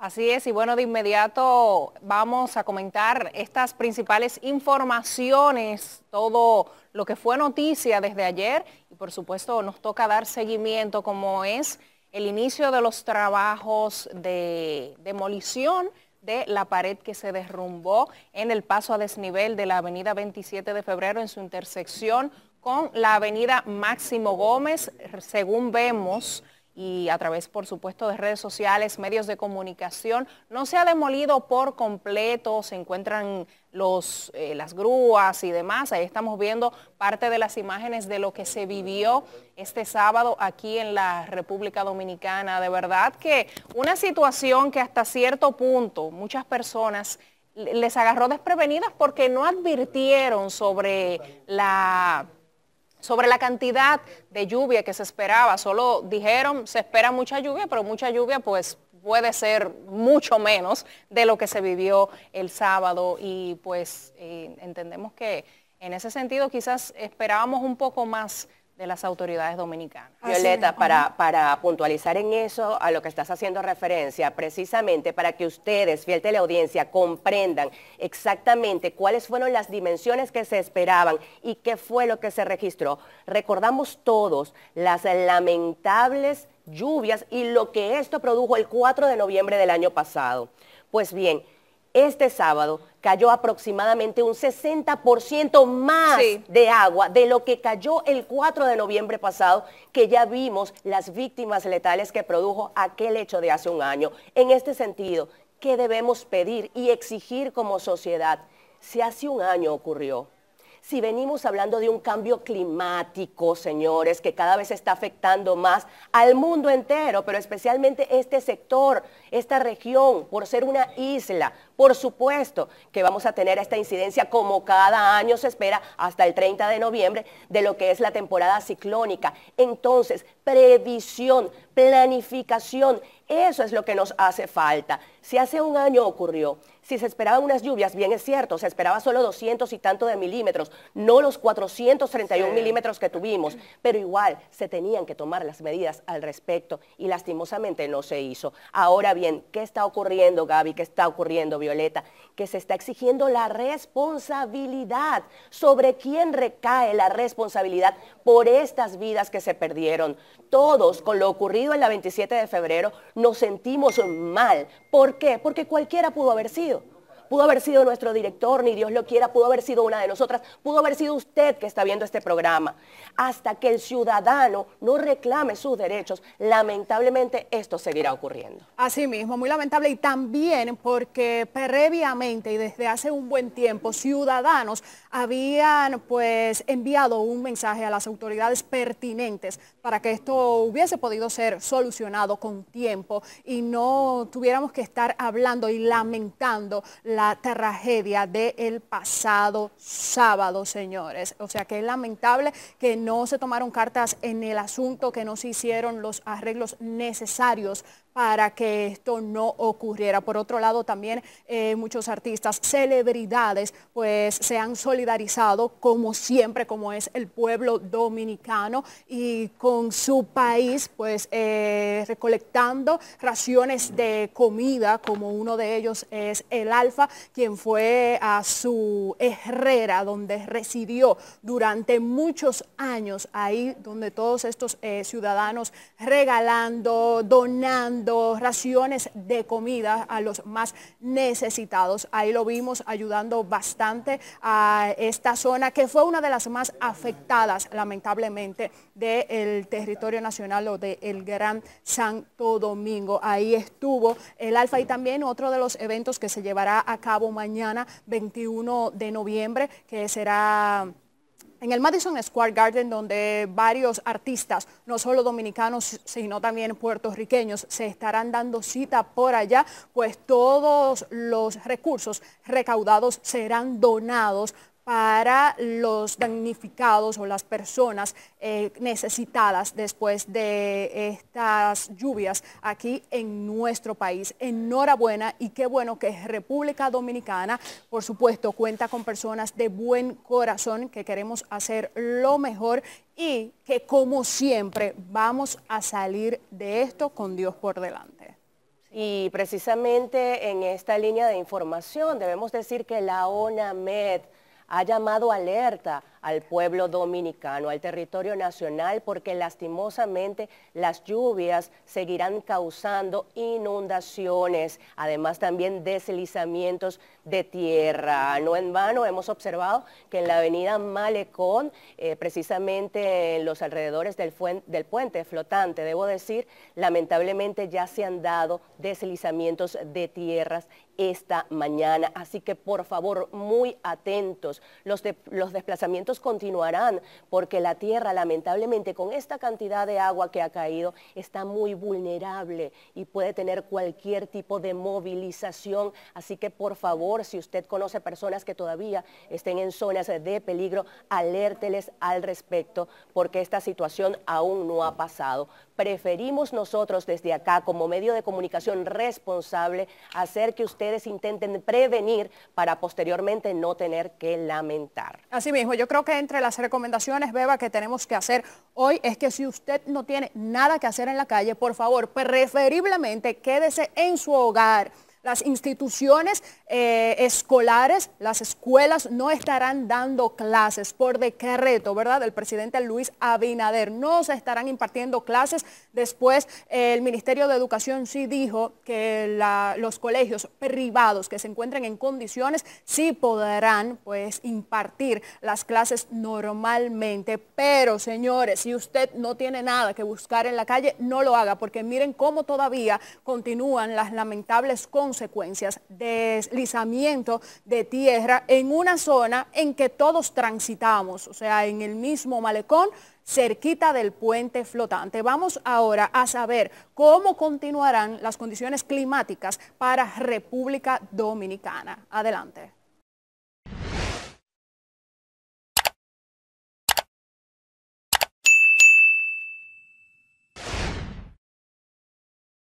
Así es, y bueno, de inmediato vamos a comentar estas principales informaciones, todo lo que fue noticia desde ayer y por supuesto nos toca dar seguimiento como es el inicio de los trabajos de demolición de la pared que se derrumbó en el paso a desnivel de la avenida 27 de febrero en su intersección con la avenida Máximo Gómez, según vemos y a través, por supuesto, de redes sociales, medios de comunicación. No se ha demolido por completo, se encuentran los, eh, las grúas y demás. Ahí estamos viendo parte de las imágenes de lo que se vivió este sábado aquí en la República Dominicana. De verdad que una situación que hasta cierto punto muchas personas les agarró desprevenidas porque no advirtieron sobre la sobre la cantidad de lluvia que se esperaba, solo dijeron se espera mucha lluvia, pero mucha lluvia pues puede ser mucho menos de lo que se vivió el sábado y pues eh, entendemos que en ese sentido quizás esperábamos un poco más de las autoridades dominicanas. Violeta, para, puntualizar en eso, a lo que estás haciendo referencia, precisamente para que ustedes, fiel teleaudiencia, comprendan exactamente cuáles fueron las dimensiones que se esperaban y qué fue lo que se registró. Recordamos todos las lamentables lluvias y lo que esto produjo el 4 de noviembre del año pasado. Pues bien, este sábado cayó aproximadamente un 60% más de agua de lo que cayó el 4 de noviembre pasado, que ya vimos las víctimas letales que produjo aquel hecho de hace un año. En este sentido, ¿qué debemos pedir y exigir como sociedad? Si hace un año ocurrió, si venimos hablando de un cambio climático, señores, que cada vez está afectando más al mundo entero, pero especialmente este sector, esta región, por ser una isla, por supuesto que vamos a tener esta incidencia como cada año se espera hasta el 30 de noviembre de lo que es la temporada ciclónica. Entonces, previsión, planificación, eso es lo que nos hace falta. Si hace un año ocurrió, si se esperaban unas lluvias, bien es cierto, se esperaba solo 200 y tanto de milímetros, no los 431 milímetros que tuvimos, pero igual se tenían que tomar las medidas al respecto y lastimosamente no se hizo. Ahora bien, ¿qué está ocurriendo Gaby? ¿Qué está ocurriendo Violeta? Que se está exigiendo la responsabilidad sobre quién recae la responsabilidad por estas vidas que se perdieron. Todos con lo ocurrido en la 27 de febrero nos sentimos mal. ¿Por qué? Porque cualquiera pudo haber sido pudo haber sido nuestro director, ni Dios lo quiera, pudo haber sido una de nosotras, pudo haber sido usted que está viendo este programa. Hasta que el ciudadano no reclame sus derechos, lamentablemente esto seguirá ocurriendo. Así mismo, muy lamentable y también porque previamente y desde hace un buen tiempo ciudadanos habían pues enviado un mensaje a las autoridades pertinentes para que esto hubiese podido ser solucionado con tiempo y no tuviéramos que estar hablando y lamentando la tragedia del pasado sábado, señores. O sea que es lamentable que no se tomaron cartas en el asunto, que no se hicieron los arreglos necesarios para que esto no ocurriera. Por otro lado, también eh, muchos artistas, celebridades, pues se han solidarizado como siempre, como es el pueblo dominicano y con su país, pues eh, recolectando raciones de comida, como uno de ellos es el Alfa, quien fue a su herrera, donde residió durante muchos años, ahí donde todos estos eh, ciudadanos regalando, donando, dando raciones de comida a los más necesitados. Ahí lo vimos ayudando bastante a esta zona que fue una de las más afectadas lamentablemente del territorio nacional o del Gran Santo Domingo. Ahí estuvo el Alfa y también otro de los eventos que se llevará a cabo mañana 21 de noviembre que será en el Madison Square Garden, donde varios artistas, no solo dominicanos, sino también puertorriqueños, se estarán dando cita por allá, pues todos los recursos recaudados serán donados para los damnificados o las personas eh, necesitadas después de estas lluvias aquí en nuestro país. Enhorabuena y qué bueno que República Dominicana, por supuesto, cuenta con personas de buen corazón que queremos hacer lo mejor y que como siempre vamos a salir de esto con Dios por delante. Y precisamente en esta línea de información debemos decir que la ONAMED ha llamado alerta al pueblo dominicano, al territorio nacional, porque lastimosamente las lluvias seguirán causando inundaciones, además también deslizamientos de tierra. No en vano hemos observado que en la avenida Malecón, eh, precisamente en los alrededores del, del puente flotante, debo decir, lamentablemente ya se han dado deslizamientos de tierras esta mañana. Así que por favor, muy atentos. Los, los desplazamientos continuarán porque la tierra lamentablemente con esta cantidad de agua que ha caído está muy vulnerable y puede tener cualquier tipo de movilización. Así que por favor, si usted conoce personas que todavía estén en zonas de peligro, alérteles al respecto porque esta situación aún no ha pasado preferimos nosotros desde acá como medio de comunicación responsable hacer que ustedes intenten prevenir para posteriormente no tener que lamentar. Así mismo, yo creo que entre las recomendaciones, Beba, que tenemos que hacer hoy es que si usted no tiene nada que hacer en la calle, por favor, preferiblemente quédese en su hogar. Las instituciones eh, escolares, las escuelas no estarán dando clases por decreto, ¿verdad? Del presidente Luis Abinader. No se estarán impartiendo clases. Después el Ministerio de Educación sí dijo que los colegios privados que se encuentren en condiciones sí podrán pues impartir las clases normalmente. Pero señores, si usted no tiene nada que buscar en la calle, no lo haga porque miren cómo todavía continúan las lamentables consecuencias, deslizamiento de tierra en una zona en que todos transitamos, o sea, en el mismo malecón, cerquita del puente flotante. Vamos ahora a saber cómo continuarán las condiciones climáticas para República Dominicana. Adelante.